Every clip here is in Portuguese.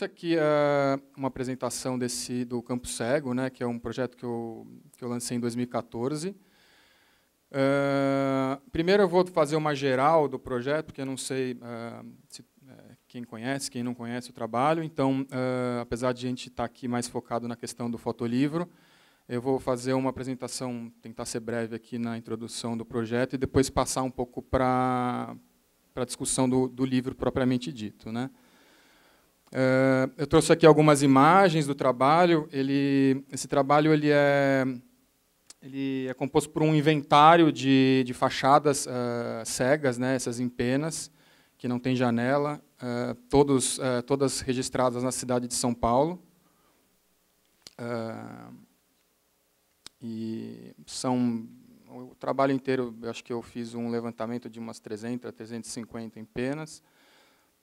trouxe aqui uh, uma apresentação desse do Campo Cego, né, que é um projeto que eu, que eu lancei em 2014. Uh, eh, primeiro eu vou fazer uma geral do projeto, porque eu não sei uh, se, quem conhece, quem não conhece o trabalho. Então, apesar de a gente estar tá aqui mais focado na questão do fotolivro, eu vou fazer uma apresentação, tentar ser breve aqui na introdução do projeto e depois passar um pouco para a discussão do, do livro propriamente dito. Né? Eh, eu trouxe aqui algumas imagens do trabalho. Ele, esse trabalho ele é, ele é composto por um inventário de, de fachadas uh, cegas, né, essas empenas, que não tem janela, uh, todos, uh, todas registradas na cidade de São Paulo. e são o trabalho inteiro, acho que eu fiz um levantamento de umas 300 a 350 empenas. penas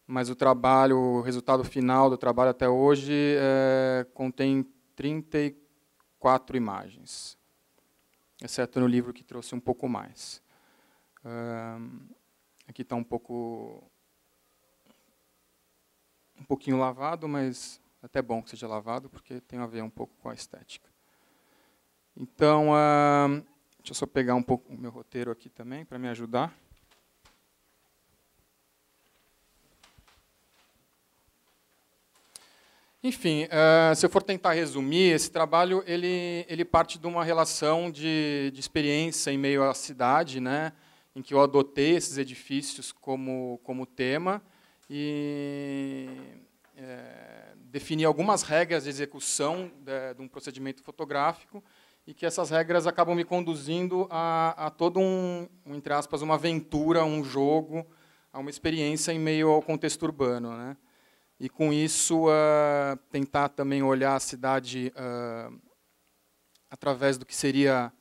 mas o trabalho, o resultado final do trabalho até hoje é, contém 34 imagens, exceto no livro que trouxe um pouco mais. Uh, aqui está um pouco um pouquinho lavado, mas até bom que seja lavado, porque tem a ver um pouco com a estética. Então, uh, deixa eu só pegar um pouco o meu roteiro aqui também, para me ajudar. Enfim, uh, se eu for tentar resumir, esse trabalho ele, ele parte de uma relação de, de experiência em meio à cidade, né, em que eu adotei esses edifícios como, como tema e é, defini algumas regras de execução de, de, um procedimento fotográfico e que essas regras acabam me conduzindo a, a todo um, entre aspas, uma aventura, um jogo, a uma experiência em meio ao contexto urbano, né e com isso uh, tentar também olhar a cidade uh, através do que seria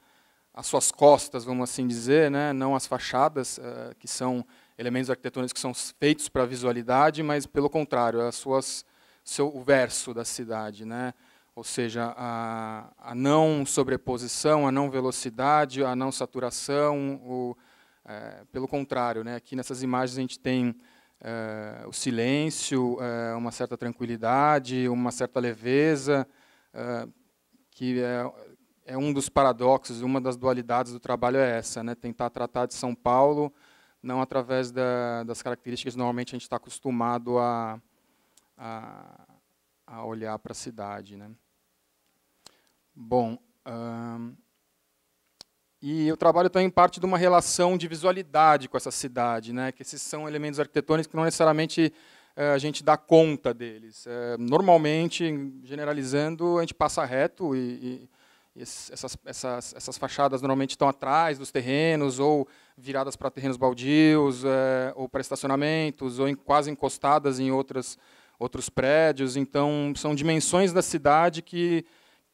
as suas costas, vamos assim dizer, né? não as fachadas, uh, que são elementos arquitetônicos que são feitos para a visualidade, mas pelo contrário, as suas, seu, o verso da cidade. Né? Ou seja, a, a não sobreposição, a não velocidade, a não saturação, o, eh, pelo contrário. Né? Aqui nessas imagens a gente tem eh, o silêncio, eh, uma certa tranquilidade, uma certa leveza, eh, que é, é um dos paradoxos, uma das dualidades do trabalho é essa, né? tentar tratar de São Paulo não através da, das características que normalmente a gente está acostumado a, a, a olhar para a cidade. Né? Bom, e eu trabalho também parte de uma relação de visualidade com essa cidade, né? que esses são elementos arquitetônicos que não necessariamente eh, a gente dá conta deles. Eh, normalmente, generalizando, a gente passa reto e, e essas, essas, essas fachadas normalmente estão atrás dos terrenos ou viradas para terrenos baldios eh, ou para estacionamentos ou quase encostadas em outras, outros prédios. Então, são dimensões da cidade que,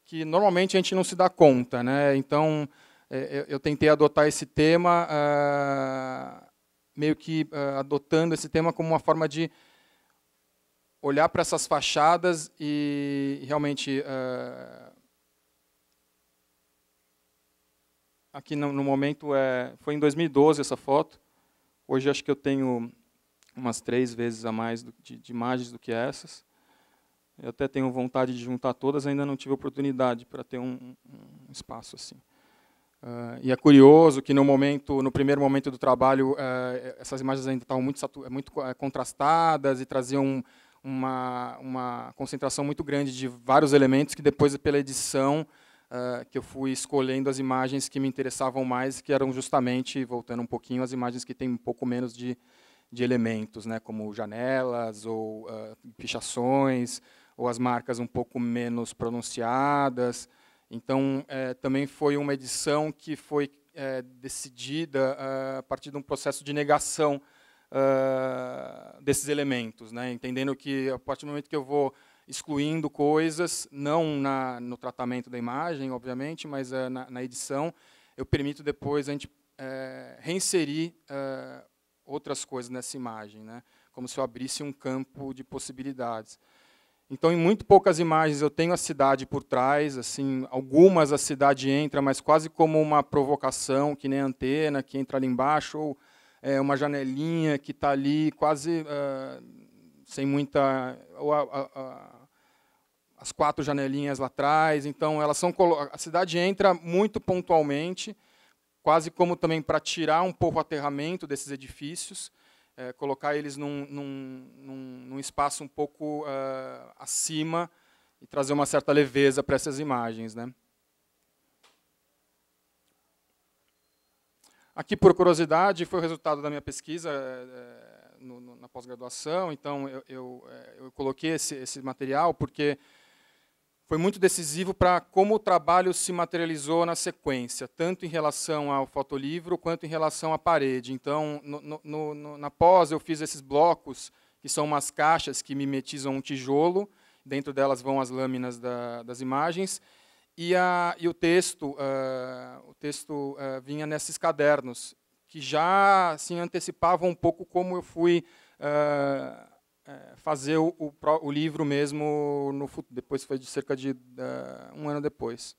que normalmente a gente não se dá conta. Né? Então, é, eu tentei adotar esse tema, ah, meio que ah, adotando esse tema como uma forma de olhar para essas fachadas e realmente. Ah, aqui no, momento é, foi em 2012 essa foto. Hoje acho que eu tenho umas três vezes a mais de, imagens do que essas. Eu até tenho vontade de juntar todas, ainda não tive oportunidade para ter um espaço assim. Uh, e é curioso que no momento, no primeiro momento do trabalho, uh, essas imagens ainda estavam muito, muito uh, contrastadas e traziam uma, uma concentração muito grande de vários elementos que depois, pela edição, ah, que eu fui escolhendo as imagens que me interessavam mais, que eram justamente, voltando um pouquinho, as imagens que têm um pouco menos de, de elementos, né, como janelas ou ah, pichações, ou as marcas um pouco menos pronunciadas, então, é, também foi uma edição que foi é, decidida é, a partir de um processo de negação é, desses elementos, né? entendendo que, a partir do momento que eu vou excluindo coisas, não na, no tratamento da imagem, obviamente, mas é, na, na, edição, eu permito depois a gente uh, reinserir outras coisas nessa imagem, né? como se eu abrisse um campo de possibilidades. Então, em muito poucas imagens eu tenho a cidade por trás, assim, algumas a cidade entra, mas quase como uma provocação, que nem a antena que entra ali embaixo ou é, uma janelinha que está ali, quase uh, sem muita, ou a, a, a, as quatro janelinhas lá atrás. Então, elas são a cidade entra muito pontualmente, quase como também para tirar um pouco o aterramento desses edifícios é, colocar eles num, num, num, num, espaço um pouco uh, acima e trazer uma certa leveza para essas imagens. Né? Aqui, por curiosidade, foi o resultado da minha pesquisa é, é no, no, na pós-graduação. Então, eu, eu, é, eu, coloquei esse, esse material porque foi muito decisivo para como o trabalho se materializou na sequência, tanto em relação ao fotolivro quanto em relação à parede. Então, no, no, no, na pós, eu fiz esses blocos, que são umas caixas que mimetizam um tijolo, dentro delas vão as lâminas da, das imagens, e, a, e o texto, uh, o texto uh, vinha nesses cadernos, que já assim, antecipavam um pouco como eu fui. Uh, é, fazer o, o, o, livro mesmo no depois foi de cerca de uh, um ano depois.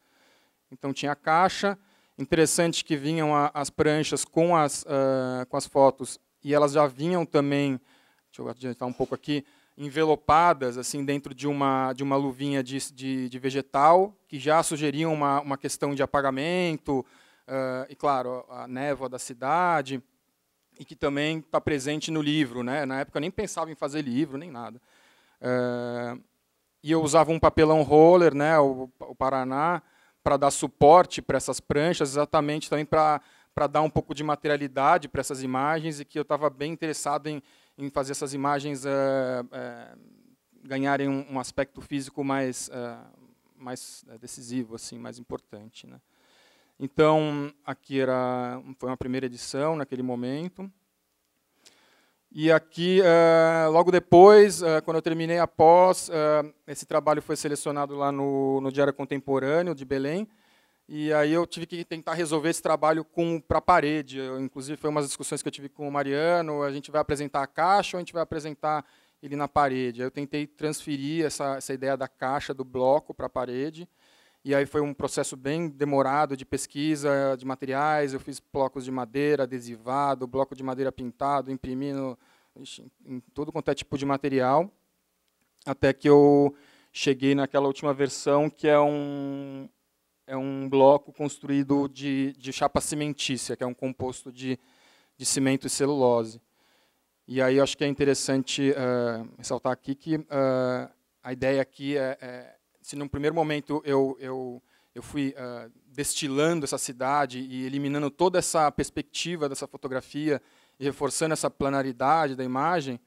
Então tinha a caixa, interessante que vinham a, as pranchas com as, uh, com as fotos e elas já vinham também, deixa eu adiantar um pouco aqui, envelopadas assim dentro de uma de uma luvinha de, de, de vegetal que já sugeriam uma, uma questão de apagamento uh, e claro a névoa da cidade e que também está presente no livro. Né? Na época eu nem pensava em fazer livro, nem nada. É, e eu usava um papelão roller, né, o, o Paraná, para dar suporte para essas pranchas, exatamente também para para dar um pouco de materialidade para essas imagens e que eu estava bem interessado em, em fazer essas imagens eh, eh, ganharem um, um, aspecto físico mais, mais decisivo, assim, mais importante, né? Então, aqui era, foi uma primeira edição naquele momento. E aqui, uh, logo depois, uh, quando eu terminei a pós, uh, esse trabalho foi selecionado lá no, no Diário Contemporâneo de Belém. E aí eu tive que tentar resolver esse trabalho para a parede. Eu, inclusive, foi umas discussões que eu tive com o Mariano. A gente vai apresentar a caixa ou a gente vai apresentar ele na parede? eu tentei transferir essa, essa ideia da caixa, do bloco, para a parede. E aí foi um processo bem demorado de pesquisa de materiais. Eu fiz blocos de madeira adesivado, bloco de madeira pintado, imprimindo em todo quanto é tipo de material, até que eu cheguei naquela última versão que é um é um bloco construído de, de chapa cimentícia, que é um composto de, de cimento e celulose. E aí acho que é interessante uh, ressaltar aqui que uh, a ideia aqui é, é se num primeiro momento eu, eu, eu fui uh, destilando essa cidade e eliminando toda essa perspectiva dessa fotografia e reforçando essa planaridade da imagem,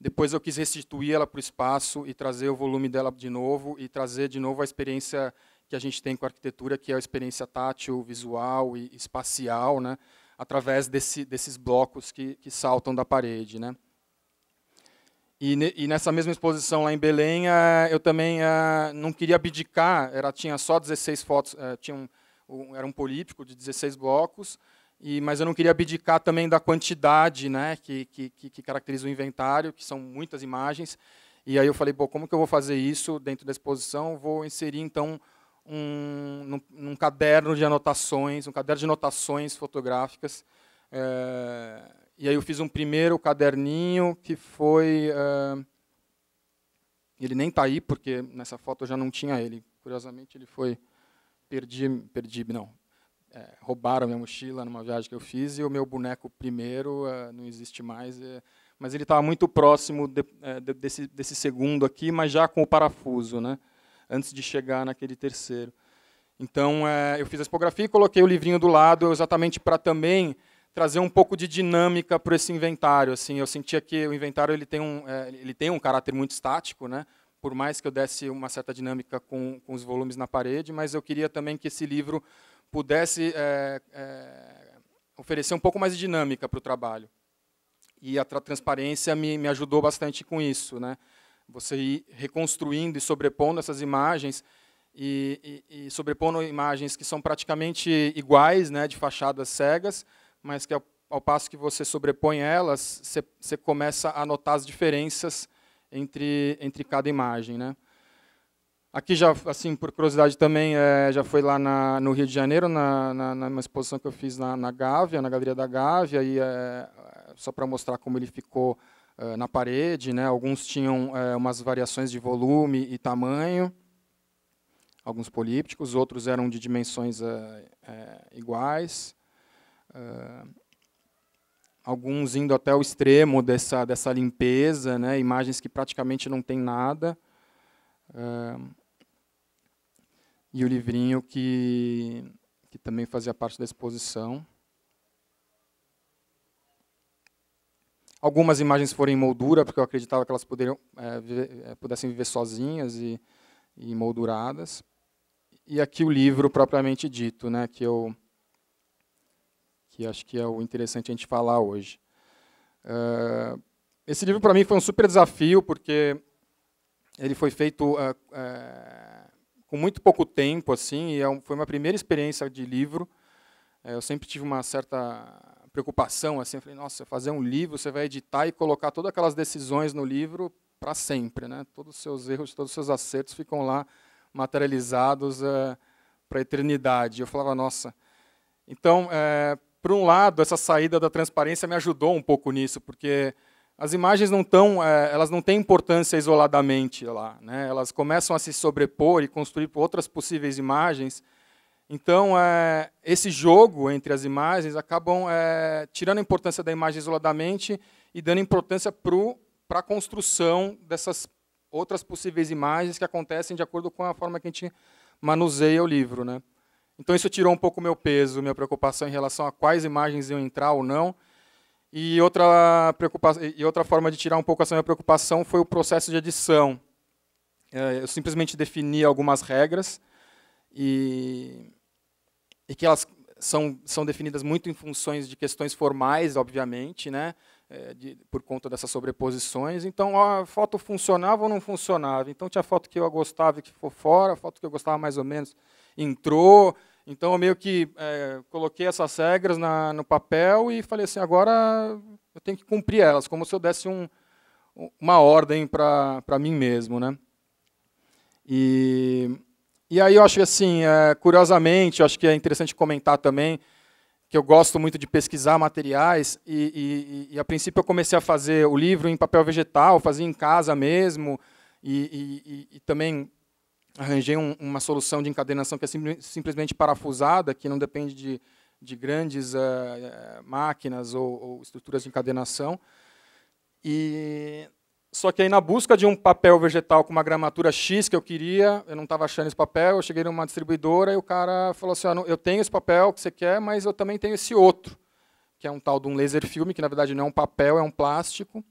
depois eu quis restituir ela para o espaço e trazer o volume dela de novo e trazer de novo a experiência que a gente tem com a arquitetura, que é a experiência tátil, visual e espacial, né, através desse, desses blocos que, que saltam da parede. Né. E, e nessa mesma exposição lá em Belém, eu também não queria abdicar, era, tinha só 16 fotos, eh, tinha um, um, era um políptico de 16 blocos, e, mas eu não queria abdicar também da quantidade né, que, que, que caracteriza o inventário, que são muitas imagens. E aí eu falei, Pô, como que eu vou fazer isso dentro da exposição? Vou inserir, então, um, num, num, caderno de anotações, um caderno de anotações fotográficas, é, e aí eu fiz um primeiro caderninho que foi. Uh, ele nem está aí, porque nessa foto eu já não tinha ele. Curiosamente, ele foi. Perdi, perdi não. É, roubaram minha mochila numa viagem que eu fiz e o meu boneco primeiro uh, não existe mais. É, mas ele estava tá muito próximo de, de, desse, desse segundo aqui, mas já com o parafuso, né? antes de chegar naquele terceiro. Então, é, eu fiz a expografia e coloquei o livrinho do lado, exatamente para também trazer um pouco de dinâmica para esse inventário. Assim, eu sentia que o inventário ele tem um, é, ele tem um caráter muito estático, né? por mais que eu desse uma certa dinâmica com, com os volumes na parede, mas eu queria também que esse livro pudesse é, é, oferecer um pouco mais de dinâmica para o trabalho. E a tra transparência me, me ajudou bastante com isso. Né? Você ir reconstruindo e sobrepondo essas imagens e, e, e sobrepondo imagens que são praticamente iguais, né, de fachadas cegas, mas que ao, ao passo que você sobrepõe elas, você, começa a notar as diferenças entre, entre cada imagem. Né? Aqui já, assim, por curiosidade também, é, já foi lá na, no Rio de Janeiro, na, na, numa exposição que eu fiz na, na Gávea, na Galeria da Gávea, e, é, só para mostrar como ele ficou é, na parede. Né? Alguns tinham é, umas variações de volume e tamanho, alguns polípticos, outros eram de dimensões é, é, iguais. Ah, alguns indo até o extremo dessa, dessa limpeza, né? imagens que praticamente não tem nada. Uh, e o livrinho que, que também fazia parte da exposição. Algumas imagens foram em moldura, porque eu acreditava que elas poderiam, é, viver, é, pudessem viver sozinhas e, e molduradas. E aqui o livro propriamente dito, né, que eu que acho que é o interessante a gente falar hoje. Uh, esse livro, para mim, foi um super desafio, porque ele foi feito uh, uh, com muito pouco tempo, assim, e é foi uma primeira experiência de livro. eu sempre tive uma certa preocupação, assim, eu falei, nossa, fazer um livro, você vai editar e colocar todas aquelas decisões no livro para sempre, né? Todos os seus erros, todos os seus acertos ficam lá materializados para a eternidade. Eu falava, nossa. Então, por um lado, essa saída da transparência me ajudou um pouco nisso, porque as imagens não tão, é, elas não têm importância isoladamente lá, né? Elas começam a se sobrepor e construir outras possíveis imagens. Então, é, esse jogo entre as imagens acabam é, tirando a importância da imagem isoladamente e dando importância para a construção dessas outras possíveis imagens que acontecem de acordo com a forma que a gente manuseia o livro, né? Então isso tirou um pouco meu peso, minha preocupação em relação a quais imagens iam entrar ou não. E outra preocupação, e outra forma de tirar um pouco essa minha preocupação foi o processo de edição. É, eu simplesmente defini algumas regras e, e que elas são, são definidas muito em funções de questões formais, obviamente, né? É, de, por conta dessas sobreposições. Então, a foto funcionava ou não funcionava. Então, tinha foto que eu gostava e que ficou fora, foto que eu gostava mais ou menos entrou, então eu meio que é, coloquei essas regras na, no papel e falei assim, agora eu tenho que cumprir elas, como se eu desse um, uma ordem para mim mesmo. Né? E, e aí eu acho que assim, é, curiosamente, acho que é interessante comentar também que eu gosto muito de pesquisar materiais e, e, e, a princípio eu comecei a fazer o livro em papel vegetal, fazia em casa mesmo e, e também arranjei um, uma solução de encadenação que é sim, simplesmente parafusada, que não depende de, de grandes uh, máquinas ou, ou, estruturas de encadenação. E só que aí na busca de um papel vegetal com uma gramatura X que eu queria, eu não estava achando esse papel, eu cheguei numa distribuidora e o cara falou assim: ah, não, eu tenho esse papel que você quer, mas eu também tenho esse outro, que é um tal de um laser filme, que na verdade não é um papel, é um plástico,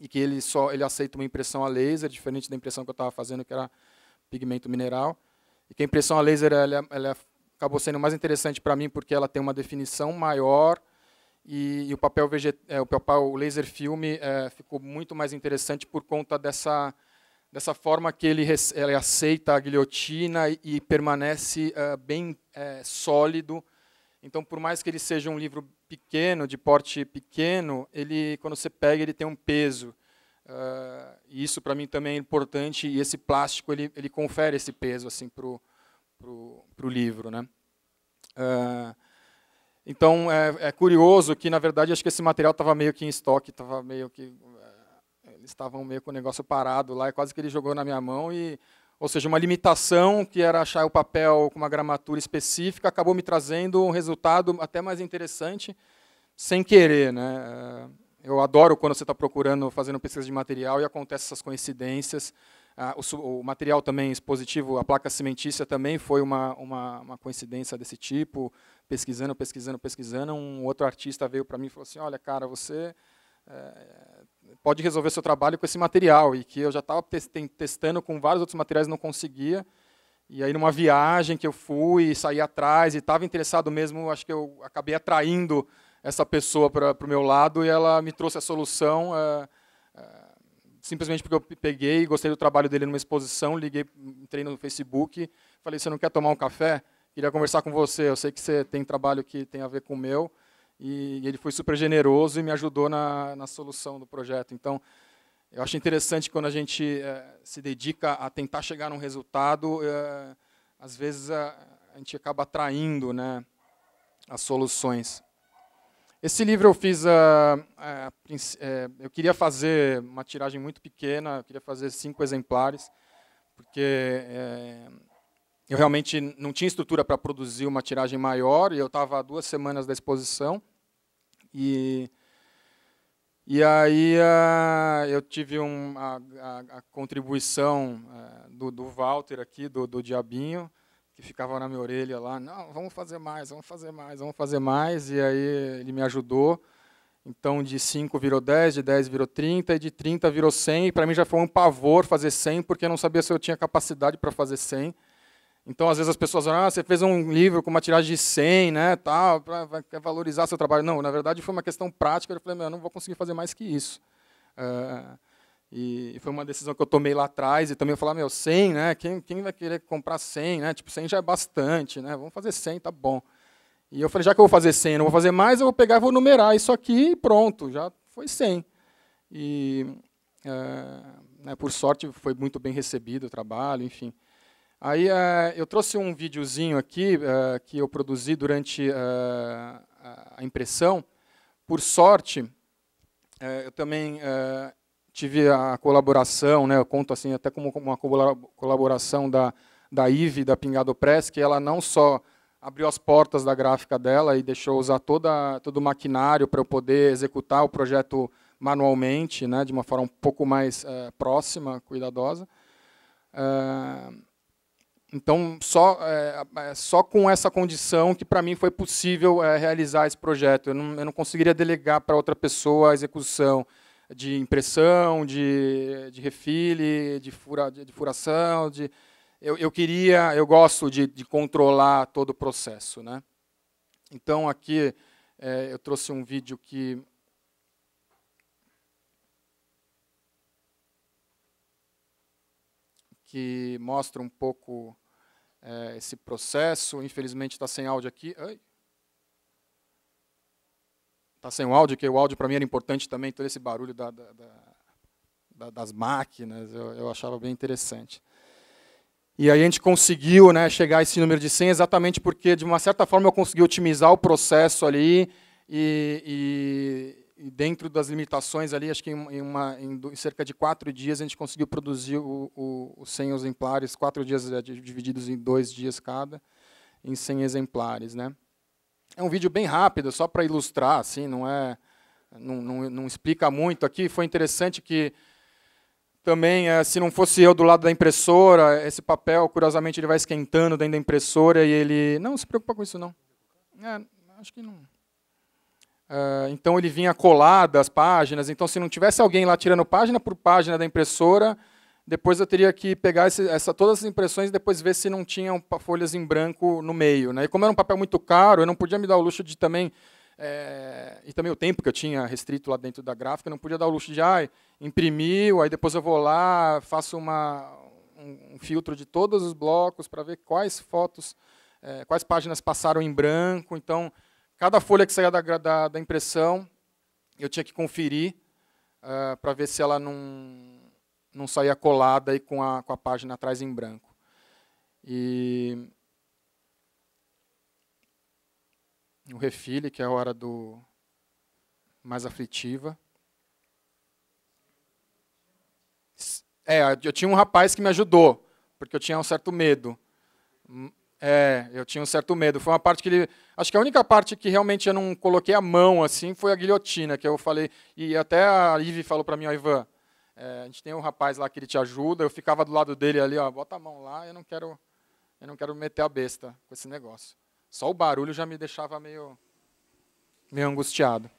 e que ele só ele aceita uma impressão a laser, diferente da impressão que eu estava fazendo, que era pigmento mineral. E que a impressão a laser ela, ela acabou sendo mais interessante para mim porque ela tem uma definição maior e, e o papel É, o papel o laser filme é, ficou muito mais interessante por conta dessa dessa forma que ele, ele aceita a guilhotina e, e permanece é, bem é, sólido. Então, por mais que ele seja um livro pequeno, de porte pequeno, ele quando você pega ele tem um peso. Uh, isso para mim também é importante e esse plástico ele, ele confere esse peso assim pro pro, pro livro, né? Uh, então é, é, curioso que na verdade acho que esse material estava meio que em estoque, estava meio que eh, eles estavam meio com o negócio parado lá, e quase que ele jogou na minha mão e ou seja, uma limitação que era achar o papel com uma gramatura específica acabou me trazendo um resultado até mais interessante sem querer, né? Uh, eu adoro quando você está procurando, fazendo pesquisa de material e acontecem essas coincidências. Ah, o, o, material também expositivo, a placa cimentícia também foi uma, uma, uma, coincidência desse tipo. Pesquisando, pesquisando, pesquisando, um outro artista veio para mim e falou assim: Olha, cara, você é, pode resolver seu trabalho com esse material. E que eu já estava testando com vários outros materiais não conseguia. E aí, numa viagem que eu fui, saí atrás e estava interessado mesmo, acho que eu acabei atraindo essa pessoa para o meu lado e ela me trouxe a solução é, é, simplesmente porque eu peguei, gostei do trabalho dele numa exposição, liguei, entrei no Facebook, falei, você não quer tomar um café? Queria conversar com você, eu sei que você tem trabalho que tem a ver com o meu. E ele foi super generoso e me ajudou na, na solução do projeto. Então, eu acho interessante quando a gente é, se dedica a tentar chegar num resultado, é, às vezes a, é, a gente acaba atraindo né, as soluções. Esse livro eu fiz, ah, ah, eh, eu queria fazer uma tiragem muito pequena, eu queria fazer cinco exemplares, porque eh, eu realmente não tinha estrutura para produzir uma tiragem maior, e eu estava há duas semanas da exposição, e, e aí ah, eu tive um, a, contribuição eh, do, do, Walter aqui, do, do Diabinho, que ficava na minha orelha lá, não, vamos fazer mais, vamos fazer mais, vamos fazer mais, e aí ele me ajudou. Então, de 5 virou 10, de 10 virou 30, e de 30 virou 100, e para mim já foi um pavor fazer 100, porque eu não sabia se eu tinha capacidade para fazer 100. Então, às vezes as pessoas falam, ah, você fez um livro com uma tiragem de 100, né, tal, para valorizar seu trabalho. Não, na verdade foi uma questão prática, eu falei, meu, eu não vou conseguir fazer mais que isso. Uh, e, foi uma decisão que eu tomei lá atrás e também eu falei ah, meu, 100, né? Quem, quem vai querer comprar 100, né? Tipo, 100 já é bastante, né? Vamos fazer 100, tá bom. E eu falei, já que eu vou fazer 100, não vou fazer mais, eu vou pegar e vou numerar isso aqui e pronto, já foi 100. E, é, né, por sorte, foi muito bem recebido o trabalho, enfim. Aí é, eu trouxe um videozinho aqui é, que eu produzi durante a impressão. Por sorte, eu também tive a colaboração, né, eu conto assim até como uma colaboração da, da Ive, da Pingado Press, que ela não só abriu as portas da gráfica dela e deixou usar toda, todo o maquinário para eu poder executar o projeto manualmente, né, de uma forma um pouco mais é, próxima, cuidadosa. É, então, só, eh, é, só com essa condição que para mim foi possível realizar esse projeto. Eu não, eu não conseguiria delegar para outra pessoa a execução de impressão, de, de refile, de, fura, de, de furação. De, eu, eu queria, eu gosto de, de controlar todo o processo. Né? Então, aqui é, eu trouxe um vídeo que que mostra um pouco é, esse processo. Infelizmente está sem áudio aqui. Ai. Está sem o áudio, que o áudio para mim era importante também, todo esse barulho da, da, da, das máquinas, eu, eu achava bem interessante. E aí a gente conseguiu né, chegar a esse número de 100 exatamente porque, de uma certa forma, eu consegui otimizar o processo ali e, e, e dentro das limitações ali, acho que em, uma, em, cerca de quatro dias a gente conseguiu produzir o, 100 exemplares, quatro dias é, divididos em dois dias cada, em 100 exemplares. Né? É um vídeo bem rápido, só para ilustrar, assim, não é, não, não, não, explica muito aqui. Foi interessante que também, é, se não fosse eu do lado da impressora, esse papel, curiosamente, ele vai esquentando dentro da impressora e ele não se preocupa com isso não. É, acho que não. É, então ele vinha colado as páginas. Então, se não tivesse alguém lá tirando página por página da impressora, depois eu teria que pegar esse, essa, todas as impressões e depois ver se não tinham folhas em branco no meio. Né? E como era um papel muito caro, eu não podia me dar o luxo de também. É, e também o tempo que eu tinha restrito lá dentro da gráfica, eu não podia dar o luxo de ah, o aí depois eu vou lá, faço uma, um, um filtro de todos os blocos para ver quais fotos, é, quais páginas passaram em branco. Então, cada folha que saía da, da, da impressão, eu tinha que conferir uh, ah, para ver se ela não não saía colada e com a, com a página atrás em branco. E o refile, que é a hora do mais aflitiva. É, eu tinha um rapaz que me ajudou, porque eu tinha um certo medo. Hum, é, eu tinha um certo medo. Foi uma parte que ele. Acho que a única parte que realmente eu não coloquei a mão assim foi a guilhotina, que eu falei. E até a Ive falou para mim, ó, Ivan, é, a gente tem um rapaz lá que ele te ajuda, eu ficava do lado dele ali, ó, bota a mão lá, eu não quero, eu não quero meter a besta com esse negócio. Só o barulho já me deixava meio, meio angustiado.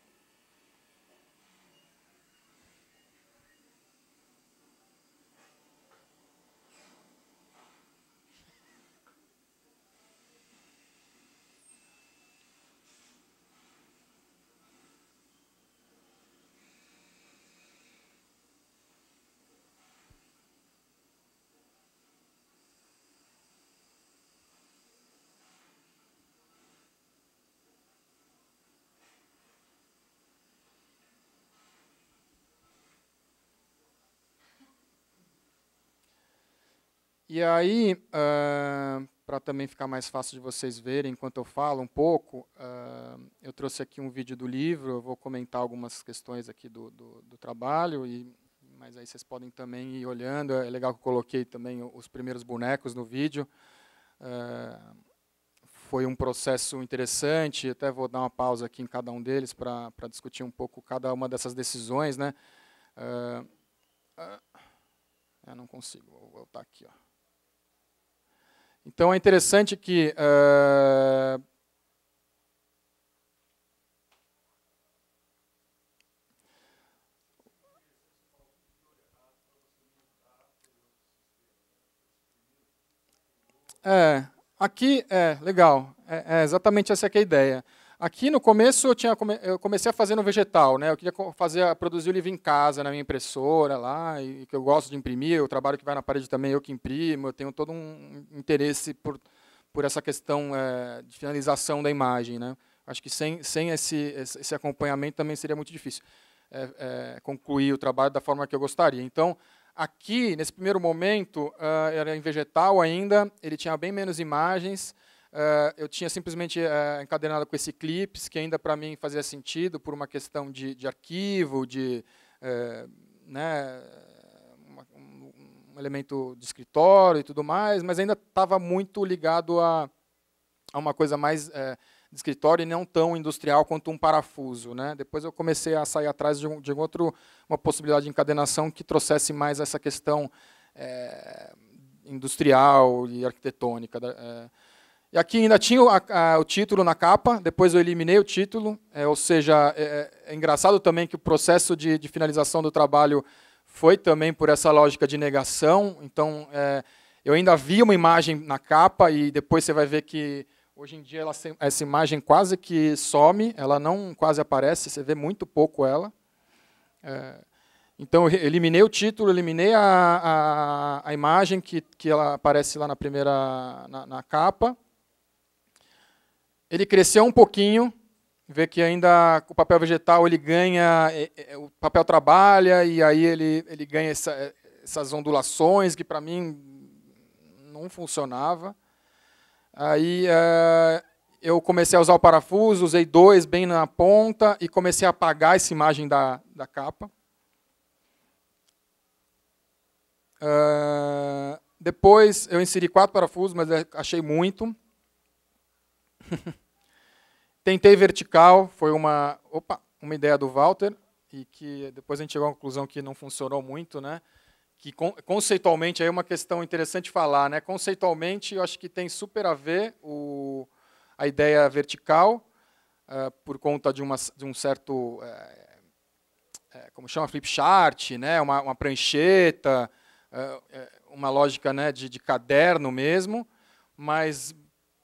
E aí, uh, ah, para também ficar mais fácil de vocês verem enquanto eu falo um pouco, uh, eu trouxe aqui um vídeo do livro, eu vou comentar algumas questões aqui do, do, do trabalho, e, mas aí vocês podem também ir olhando. É legal que eu coloquei também os primeiros bonecos no vídeo. Uh, foi um processo interessante, até vou dar uma pausa aqui em cada um deles para discutir um pouco cada uma dessas decisões. Né? eu não consigo, vou voltar aqui. Ó. Então é interessante que. Uh... É, aqui é legal, é, é exatamente essa que é a ideia. Aqui no começo eu, tinha, eu comecei a fazer no vegetal, né? Eu queria fazer, produzir o livro em casa, na minha impressora lá, e que eu gosto de imprimir, o trabalho que vai na parede também eu que imprimo, eu tenho todo um interesse por, por essa questão é, de finalização da imagem, né? Acho que sem, sem esse, esse acompanhamento também seria muito difícil é, é, concluir o trabalho da forma que eu gostaria. Então, aqui, nesse primeiro momento, ah, era em vegetal ainda, ele tinha bem menos imagens, Uh, eu tinha simplesmente uh, eh, encadernado com esse clips, que ainda para mim fazia sentido por uma questão de, de arquivo, de uh, né, uma, um elemento de escritório e tudo mais, mas ainda estava muito ligado a, a, uma coisa mais de escritório e não tão industrial quanto um parafuso. Né? Depois eu comecei a sair atrás de, um, de um outro, uma possibilidade de encadenação que trouxesse mais essa questão industrial e arquitetônica. E aqui ainda tinha a, o título na capa, depois eu eliminei o título, é, ou seja, é, é, é, engraçado também que o processo de, de, finalização do trabalho foi também por essa lógica de negação, então é, eu ainda vi uma imagem na capa e depois você vai ver que hoje em dia ela, essa imagem quase que some, ela não quase aparece, você vê muito pouco ela. É, então, eu eliminei o título, eliminei a, a, a, imagem que, que ela aparece lá na primeira na, na capa ele cresceu um pouquinho, vê que ainda o papel vegetal ele ganha, é, é, o papel trabalha e aí ele, ele ganha essa, é, essas ondulações que para mim não funcionava. Aí é, eu comecei a usar o parafuso, usei dois bem na ponta e comecei a apagar essa imagem da, da capa. É, depois eu inseri quatro parafusos, mas eh, achei muito. Tentei vertical, foi uma, opa, uma ideia do Walter, e que depois a gente chegou à conclusão que não funcionou muito, né? que conceitualmente é uma questão interessante falar, né? Conceitualmente, eu acho que tem super a ver o, a ideia vertical uh, por conta de, uma, de um certo eh, eh, como chama flip chart, né? Uma, uma prancheta, ah, eh, uma lógica né de, de caderno mesmo, mas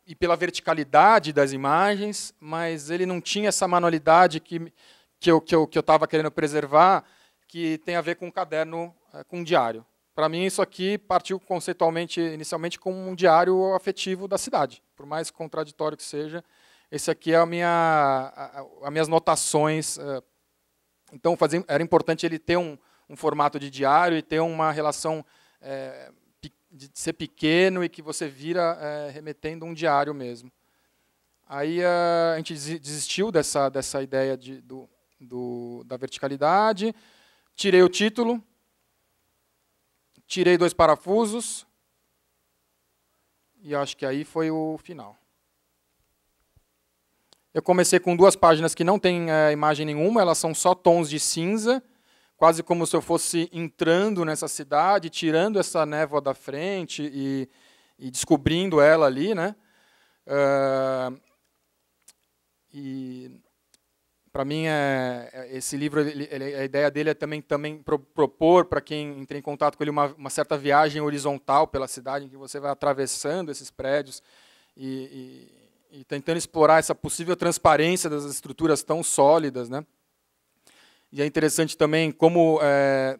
e pela verticalidade das imagens, mas ele não tinha essa manualidade que, que eu estava que eu, que eu querendo preservar, que tem a ver com um caderno, eh, com um diário. Para mim, isso aqui partiu conceitualmente, inicialmente, como um diário afetivo da cidade. Por mais contraditório que seja, esse aqui é a minha, as minhas notações. Eh. Então, fazia, era importante ele ter um, um, formato de diário e ter uma relação é, de ser pequeno e que você vira é, remetendo um diário mesmo. Aí é, a gente desistiu dessa, dessa ideia de, do, do, da verticalidade, tirei o título, tirei dois parafusos, e acho que aí foi o final. Eu comecei com duas páginas que não têm é, imagem nenhuma, elas são só tons de cinza, quase como se eu fosse entrando nessa cidade, tirando essa névoa da frente e, e descobrindo ela ali, né? Uh, e para mim é, é, esse livro, ele, a ideia dele é também também pro, propor para quem entra em contato com ele uma, uma, certa viagem horizontal pela cidade, em que você vai atravessando esses prédios e, e, e tentando explorar essa possível transparência das estruturas tão sólidas, né? E é interessante também como é,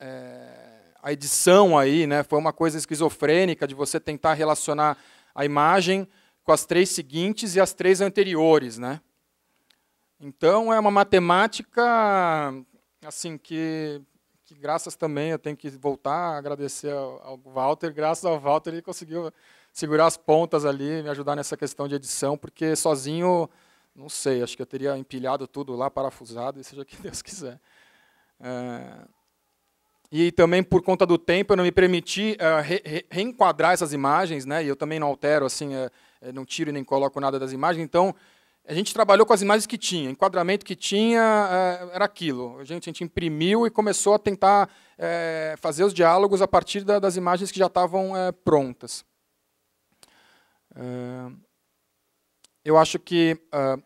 é, a edição aí, né, foi uma coisa esquizofrênica de você tentar relacionar a imagem com as três seguintes e as três anteriores, né? Então é uma matemática assim que, que graças também eu tenho que voltar a agradecer ao, ao Walter, graças ao Walter ele conseguiu segurar as pontas ali, me ajudar nessa questão de edição, porque sozinho não sei, acho que eu teria empilhado tudo lá, parafusado, e seja o que Deus quiser. É... E também por conta do tempo eu não me permiti é, re re reenquadrar essas imagens, né? E eu também não altero, assim, é, é, não tiro e nem coloco nada das imagens. Então a gente trabalhou com as imagens que tinha, enquadramento que tinha era aquilo. A gente, a gente imprimiu e começou a tentar fazer os diálogos a partir da, das imagens que já estavam prontas. Uh, eu acho que uh,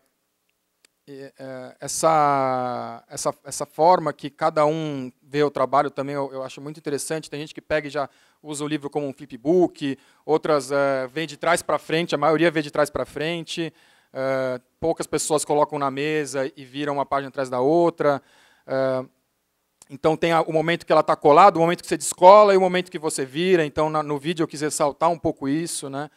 essa, essa, essa forma que cada um vê o trabalho também eu, eu, acho muito interessante. Tem gente que pega e já usa o livro como um flipbook, outras uh, de trás para frente, a maioria vê de trás para frente. Uh, poucas pessoas colocam na mesa e viram uma página atrás da outra. Uh, então tem a, o momento que ela está colada, o momento que você descola e o momento que você vira. Então na, no vídeo eu quis ressaltar um pouco isso, né?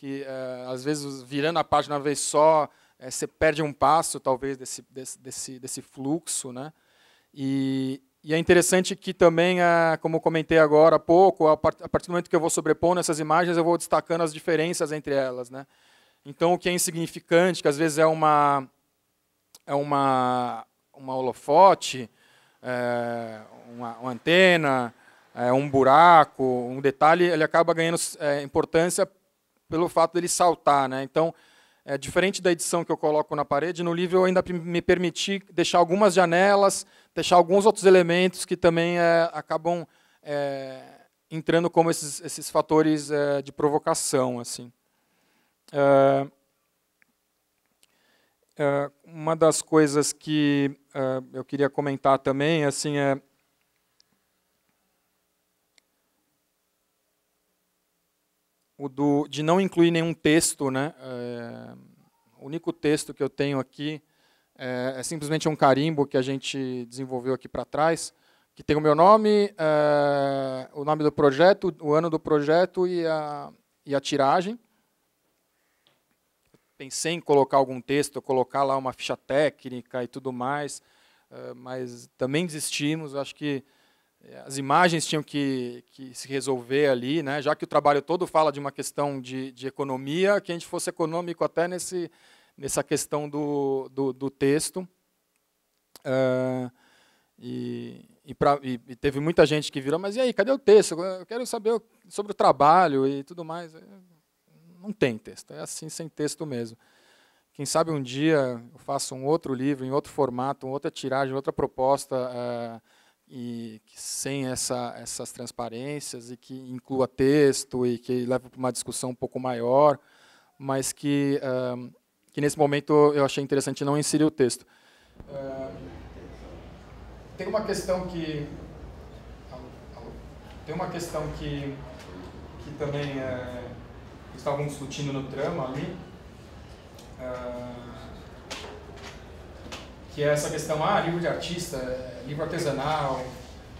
que eh, às vezes virando a página uma vez só, eh, você perde um passo, talvez, desse, desse, desse, fluxo. Né? E, e é interessante que também, eh, como comentei agora há pouco, a partir do momento que eu vou sobrepondo essas imagens, eu vou destacando as diferenças entre elas. Né? Então, o que é insignificante, que às vezes é uma, é uma, uma holofote, é, uma, uma, antena, é, um buraco, um detalhe, ele acaba ganhando é, importância pelo fato dele saltar, né? Então, é, diferente da edição que eu coloco na parede, no livro eu ainda me permiti deixar algumas janelas, deixar alguns outros elementos que também é, acabam é, entrando como esses, esses fatores é, de provocação. assim. É, é, uma das coisas que é, eu queria comentar também assim é o do, de não incluir nenhum texto. Né? É, o único texto que eu tenho aqui é, é simplesmente um carimbo que a gente desenvolveu aqui para trás, que tem o meu nome, é, o nome do projeto, o ano do projeto e a, e a tiragem. Pensei em colocar algum texto, colocar lá uma ficha técnica e tudo mais, é, mas também desistimos. Acho que é, as imagens tinham que, que, se resolver ali, né? já que o trabalho todo fala de uma questão de, de economia, que a gente fosse econômico até nesse, nessa questão do, do, do texto. Uh, e, e, pra, e, e, teve muita gente que virou, mas e aí, cadê o texto? Eu quero saber sobre o trabalho e tudo mais. É, não tem texto, é assim sem texto mesmo. Quem sabe um dia eu faço um outro livro, em outro formato, outra tiragem, outra proposta. Uh, e que sem essa, essas transparências e que inclua texto e que leve para uma discussão um pouco maior, mas que, uh, que nesse momento eu achei interessante não inserir o texto. Uh, tem uma questão que tem uma questão que, que também é, estavam discutindo no trama ali. Uh, que é essa questão, ah, livro de artista, livro artesanal.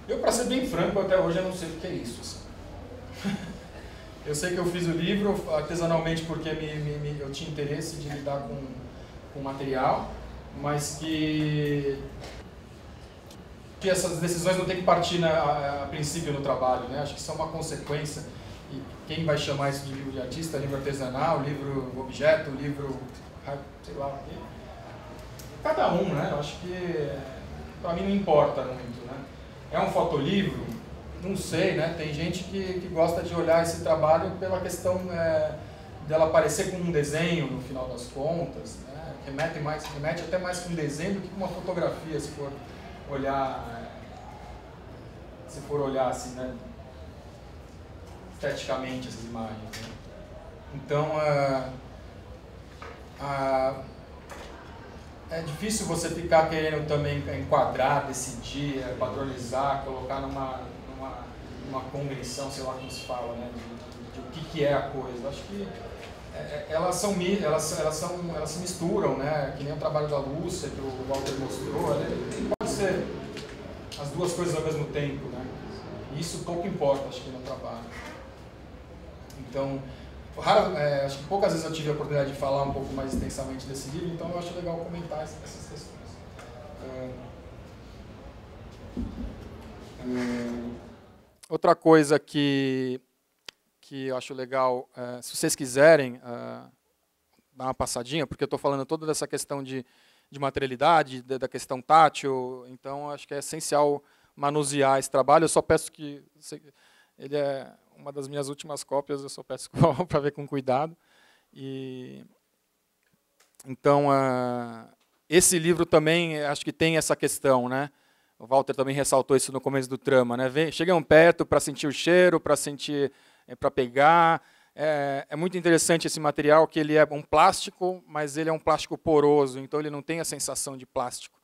Eu, para ser bem franco, até hoje eu não sei o que é isso. Assim. eu sei que eu fiz o livro artesanalmente porque me, me, eu tinha interesse de lidar com, com material, mas que, que essas decisões não tem que partir na, a, a princípio no trabalho, né? Acho que são é uma consequência. E quem vai chamar isso de livro de artista, livro artesanal, livro objeto, livro, sei lá, cada um, né? Eu acho que para mim não importa muito, né? É um fotolivro? Não sei, né? Tem gente que, que gosta de olhar esse trabalho pela questão é, dela aparecer com um desenho no final das contas, né? Remete, mais, remete até mais com um desenho do que com uma fotografia, se for olhar, se for olhar assim, né? Esteticamente essas imagens. Né? Então, é, a, a é difícil você ficar querendo também enquadrar, decidir, é, padronizar, colocar numa, numa, numa convenção, sei lá como se fala, né? De, de, de, o que, que é a coisa. Acho que é, é elas, são, elas, elas, são, elas se misturam, né? Que nem o trabalho da Lúcia, que o Walter mostrou, né? pode ser as duas coisas ao mesmo tempo, né? E isso pouco importa, acho que, no trabalho. Então, raro, é, acho que poucas vezes eu tive a oportunidade de falar um pouco mais extensamente desse livro, então eu acho legal comentar essas questões. Hum, outra coisa que, que eu acho legal, é, se vocês quiserem é, dar uma passadinha, porque eu estou falando toda dessa questão de, de materialidade, de, da questão tátil, então acho que é essencial manusear esse trabalho. Eu só peço que. Ele é uma das minhas últimas cópias, eu só peço para ver com cuidado. E então uh, esse livro também eh, acho que tem essa questão, né? O Walter também ressaltou isso no começo do trama, né? Vem, chegam perto para sentir o cheiro, para sentir, é, eh, para pegar. É, é, muito interessante esse material que ele é um plástico, mas ele é um plástico poroso, então ele não tem a sensação de plástico.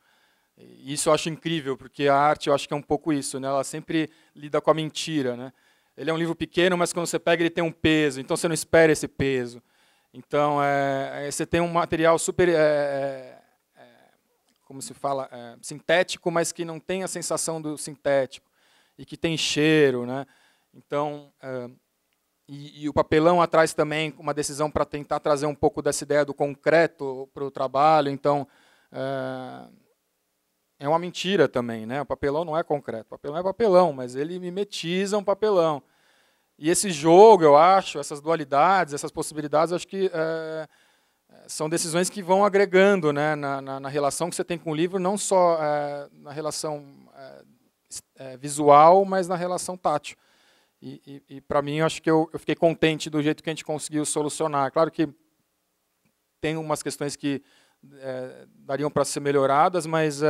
E isso eu acho incrível, porque a arte eu acho que é um pouco isso, né? Ela sempre lida com a mentira, né? Ele é um livro pequeno, mas quando você pega ele tem um peso, então você não espera esse peso. Então é, é você tem um material super, é, é, é como se fala, é, sintético, mas que não tem a sensação do sintético e que tem cheiro, né? Então e, e, o papelão atrás também uma decisão para tentar trazer um pouco dessa ideia do concreto para o trabalho. Então é uma mentira também, né? O papelão não é concreto. O papelão é papelão, mas ele mimetiza um papelão. E esse jogo, eu acho, essas dualidades, essas possibilidades, acho que é, são decisões que vão agregando né, na, na, na, relação que você tem com o livro, não só é, na relação é, visual, mas na relação tátil. E, e, e para mim, acho que eu, eu fiquei contente do jeito que a gente conseguiu solucionar. Claro que tem umas questões que dariam para ser melhoradas, mas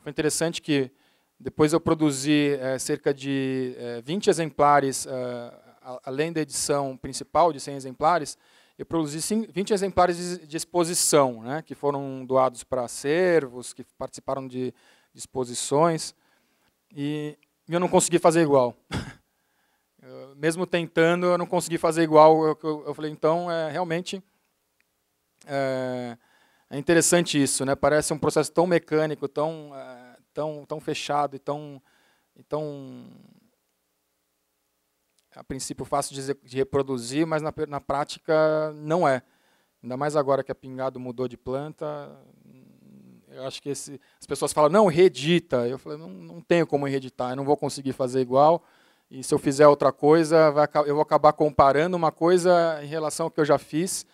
foi interessante que depois eu produzi é, cerca de é, eh, 20 exemplares, eh, além da edição principal de 100 exemplares, eu produzi 20 exemplares de, de exposição, né, que foram doados para acervos, que participaram de, de exposições, e eu não consegui fazer igual. mesmo tentando, eu não consegui fazer igual. Eu, eu, eu falei, então, é, realmente, é, é interessante isso, né? Parece um processo tão mecânico, tão, é, tão, tão fechado e tão, então a princípio fácil de, de reproduzir, mas na, na prática não é. Ainda mais agora que a é Pingado mudou de planta, hum, eu acho que esse, as pessoas falam, não, reedita. Eu falei, não, não tenho como reeditar, eu não vou conseguir fazer igual. E se eu fizer outra coisa, vai, eu vou acabar comparando uma coisa em relação ao que eu já fiz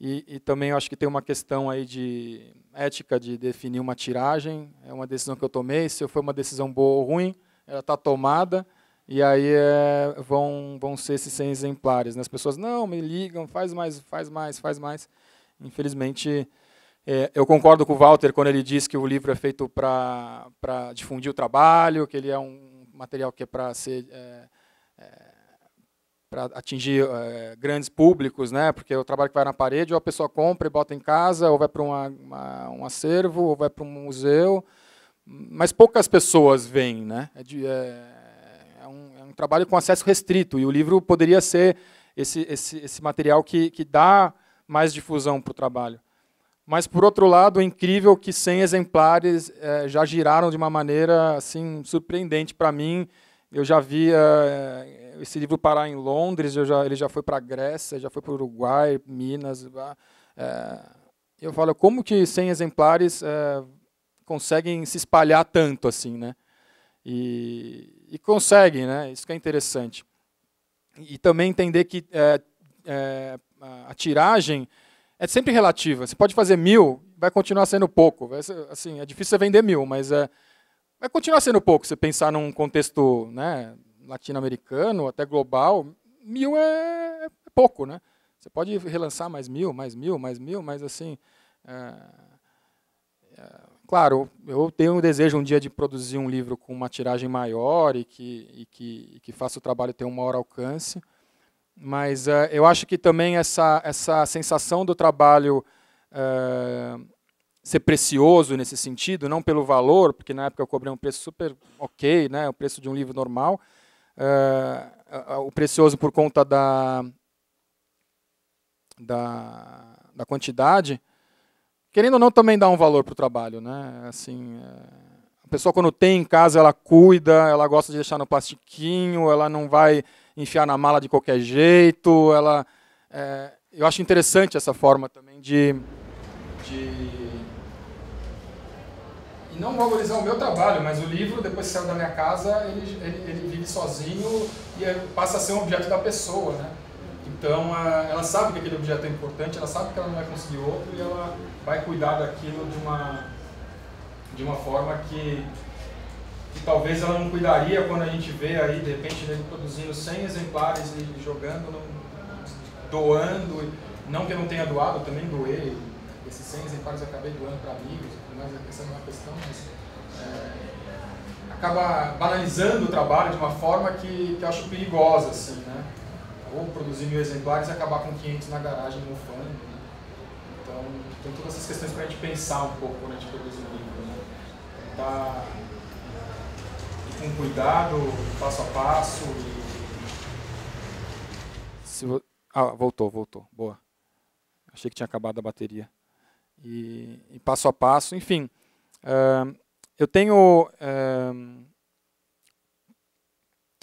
e, e, também acho que tem uma questão aí de ética de definir uma tiragem. É uma decisão que eu tomei. Se foi uma decisão boa ou ruim, ela está tomada. E aí é, vão, vão ser esses 100 exemplares. Né? As pessoas, não, me ligam, faz mais, faz mais, faz mais. Infelizmente, é, eu concordo com o Walter quando ele diz que o livro é feito para difundir o trabalho, que ele é um material que é para ser é, para atingir é, grandes públicos, né? Porque o trabalho que vai na parede, ou a pessoa compra e bota em casa, ou vai para um acervo, ou vai para um museu, mas poucas pessoas vêm, né? É, de, é, é, um, é, um, trabalho com acesso restrito e o livro poderia ser esse, esse, esse material que, que dá mais difusão para o trabalho. Mas por outro lado, é incrível que 100 exemplares eh, já giraram de uma maneira assim surpreendente para mim. Eu já vi uh, esse livro parar em Londres, já, ele já foi para a Grécia, já foi para o Uruguai, Minas. Uh, eu falo, como que 100 exemplares uh, conseguem se espalhar tanto assim, né? E, e conseguem, né? Isso que é interessante. E, e também entender que a tiragem é sempre relativa. Você pode fazer mil, vai continuar sendo pouco. Assim, é difícil você vender mil, mas é vai continuar sendo pouco. Se pensar num contexto né, latino-americano, até global, mil é, é, pouco. Né? Você pode relançar mais mil, mais mil, mais mil, mas assim. É, é, claro, eu tenho o desejo um dia de produzir um livro com uma tiragem maior e que, e que, e que faça o trabalho ter um maior alcance. Mas é, eu acho que também essa, essa sensação do trabalho é, ser precioso nesse sentido, não pelo valor, porque na época eu cobrei um preço super ok, né, o preço de um livro normal, uh, o precioso por conta da, da, da, quantidade, querendo ou não também dá um valor para o trabalho, né, assim, eh, a pessoa quando tem em casa, ela cuida, ela gosta de deixar no plastiquinho, ela não vai enfiar na mala de qualquer jeito, ela... Eh, eu acho interessante essa forma também de, de não valorizar o meu trabalho, mas o livro, depois que saiu da minha casa, ele, ele, ele vive sozinho e é, passa a ser um objeto da pessoa, né? Então, ela sabe que aquele objeto é importante, ela sabe que ela não vai conseguir outro e ela vai cuidar daquilo de uma, de uma forma que, que talvez ela não cuidaria quando a gente vê aí, de repente, ele produzindo 100 exemplares e jogando, doando, não que eu não tenha doado, eu também doei. Esses 100 exemplares eu acabei doando para amigos, mas é, essa é uma questão, mas é, acaba banalizando o trabalho de uma forma que, que eu acho perigosa, assim, né? Ou produzir mil exemplares e acabar com 500 na garagem no fã. Né? Então, tem todas essas questões para a gente pensar um pouco quando a gente produz um livro, né? Tentar com cuidado, passo a passo e... Se vo... Ah, voltou, voltou. Boa. Achei que tinha acabado a bateria e, e passo a passo. Enfim, uh, eu tenho. Uh,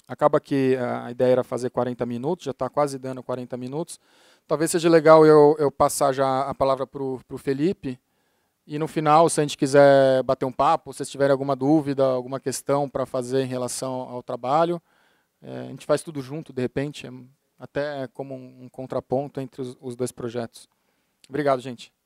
acaba que a ideia era fazer 40 minutos, já está quase dando 40 minutos. Talvez seja legal eu, eu passar já a palavra para o Felipe. E no final, se a gente quiser bater um papo, se vocês tiverem alguma dúvida, alguma questão para fazer em relação ao trabalho, é, a gente faz tudo junto, de repente, é, até é como um, um contraponto entre os, os dois projetos. Obrigado, gente.